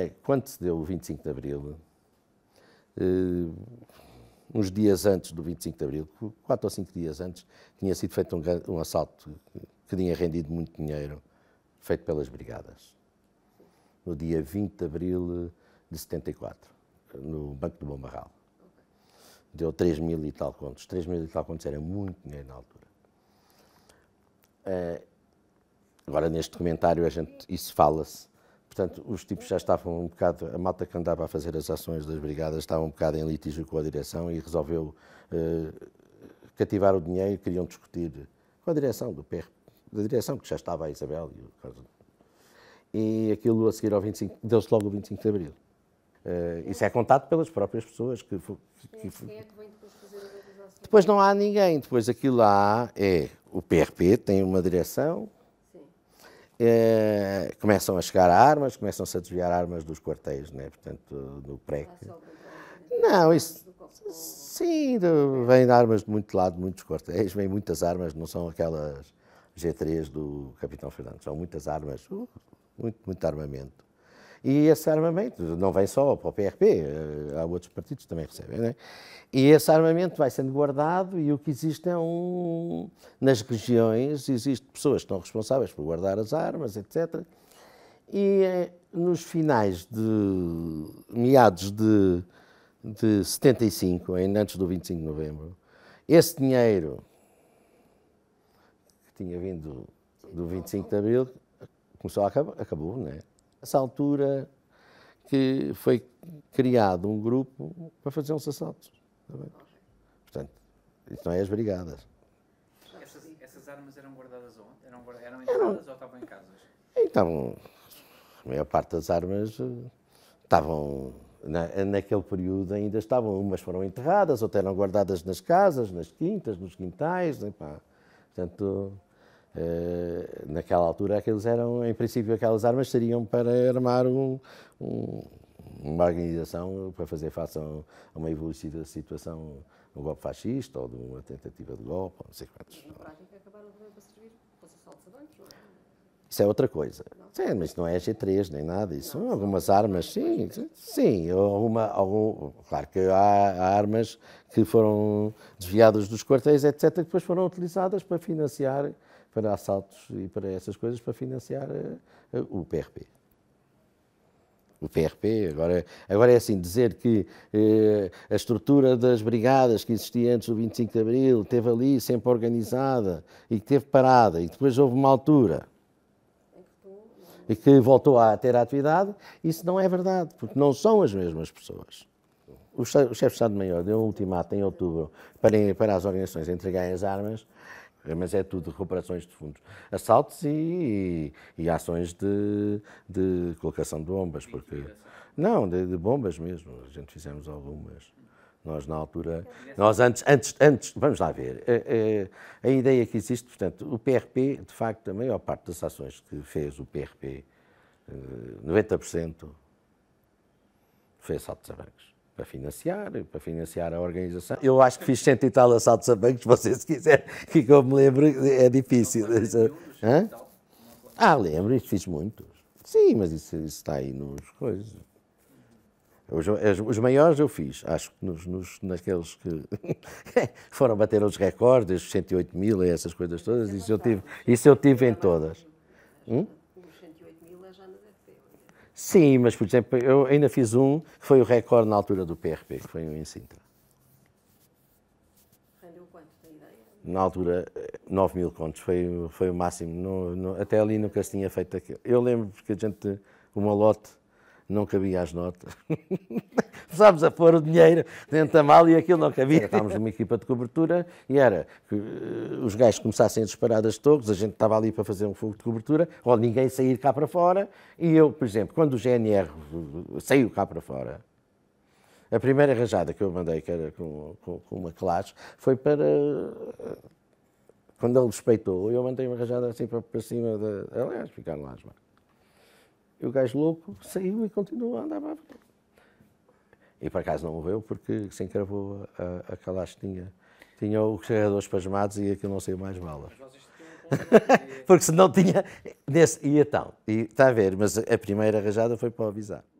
É, quando se deu o 25 de Abril, uh, uns dias antes do 25 de Abril, quatro ou cinco dias antes, tinha sido feito um, um assalto que tinha rendido muito dinheiro, feito pelas brigadas, no dia 20 de Abril de 74, no Banco do Bombarral. Deu 3 mil e tal contos. 3 mil e tal contos era muito dinheiro na altura. Uh, agora, neste comentário, a gente, isso fala-se, Portanto, os tipos já estavam um bocado, a malta que andava a fazer as ações das brigadas estava um bocado em litígio com a direção e resolveu eh, cativar o dinheiro e queriam discutir com a direção do PR, da direção que já estava a Isabel e o Carlos. E aquilo a seguir ao 25, deu-se logo o 25 de Abril. Eh, isso é contado pelas próprias pessoas que, que, que, é que... depois não há ninguém, depois aquilo lá é o PRP, tem uma direção, eh, começam a chegar armas, começam-se a desviar armas dos quartéis, né? portanto, do pré. Né? Não, isso. Sim, vem de armas de muito lado, muitos quartéis, vêm muitas armas, não são aquelas G3 do Capitão Fernando, são muitas armas, uh, muito, muito armamento. E esse armamento não vem só para o PRP, eh, há outros partidos que também recebem. Né? E esse armamento vai sendo guardado e o que existe é um. Nas regiões existem pessoas que estão responsáveis por guardar as armas, etc. E eh, nos finais de. meados de, de 75, ainda antes do 25 de novembro, esse dinheiro que tinha vindo do 25 de abril começou a acabar, acabou, é nessa altura que foi criado um grupo para fazer uns assaltos. Tá Portanto, isso não é as brigadas. Essas, essas armas eram guardadas onde? Eram, eram enterradas ou estavam em casas? Então, a maior parte das armas eh, estavam na, naquele período ainda estavam, umas foram enterradas, outras eram guardadas nas casas, nas quintas, nos quintais. Né, pá. Portanto, eh, naquela altura, aqueles eram, em princípio, aquelas armas seriam para armar um, um, uma organização para fazer face a, um, a uma evolutiva situação, um golpe fascista ou de uma tentativa de golpe, não sei quantos. prática, acabaram de servir para é? Isso é outra coisa. Sim, mas não é G3 nem nada, isso são algumas armas, sim, é. sim, alguma, algum, claro que há, armas que foram desviadas dos quartéis, etc., que depois foram utilizadas para financiar para assaltos e para essas coisas para financiar eh, eh, o PRP. O PRP, agora, agora é assim, dizer que eh, a estrutura das brigadas que existia antes do 25 de Abril teve ali sempre organizada e que teve parada e depois houve uma altura e que voltou a ter atividade, isso não é verdade, porque não são as mesmas pessoas. O chefe de Estado-Maior deu um ultimato em outubro para, para as organizações entregarem as armas é, mas é tudo recuperações de fundos, assaltos e, e, ações de, de, colocação de bombas, porque não de, de, bombas mesmo. A gente fizemos algumas. Nós na altura, nós antes, antes, antes, vamos lá ver. A, é, a, é, a ideia que existe, portanto, o PRP, de facto, a maior parte das ações que fez o PRP, 90% eh, foi assaltos a bancos para financiar, para financiar a organização. Eu acho que fiz cento e tal assaltos a bancos, você se quiser, que eu me lembro, é difícil. É Hã? É ah, assim. lembro, fiz muitos. Sim, mas isso, isso está aí nos coisas. Os, os, maiores eu fiz, acho que nos, nos naqueles que foram bater os recordes, os 108 mil e essas coisas todas, isso eu tive, isso eu tive em todas. Hum? Sim, mas, por exemplo, eu ainda fiz um, foi o recorde na altura do PRP, que foi um em Sintra. Rendeu quanto, tem ideia? Na altura, 9 eh, mil contos, foi, foi o máximo. No, no, até ali nunca se tinha feito aquilo. Eu lembro porque a gente, uma lote, não cabia as notas. Começámos a pôr o dinheiro dentro da mala e aquilo não cabia. Estávamos numa equipa de cobertura e era que uh, os gajos começassem a disparar das torres, a gente estava ali para fazer um fogo de cobertura, ou ninguém sair cá para fora. E eu, por exemplo, quando o GNR saiu cá para fora, a primeira rajada que eu mandei, que era com, com, com uma classe, foi para. Eh, quando ele despeitou, eu mandei uma rajada assim para, para cima da. Aliás, ficaram lá as mãos. E o gajo louco saiu e continuou a andar. E por acaso não morreu porque se encravou a, a calache. Tinha, tinha os carregadores pasmados e aquilo não saiu mais malas. porque se não tinha. Nesse, e então, e, está a ver, mas a primeira rajada foi para avisar.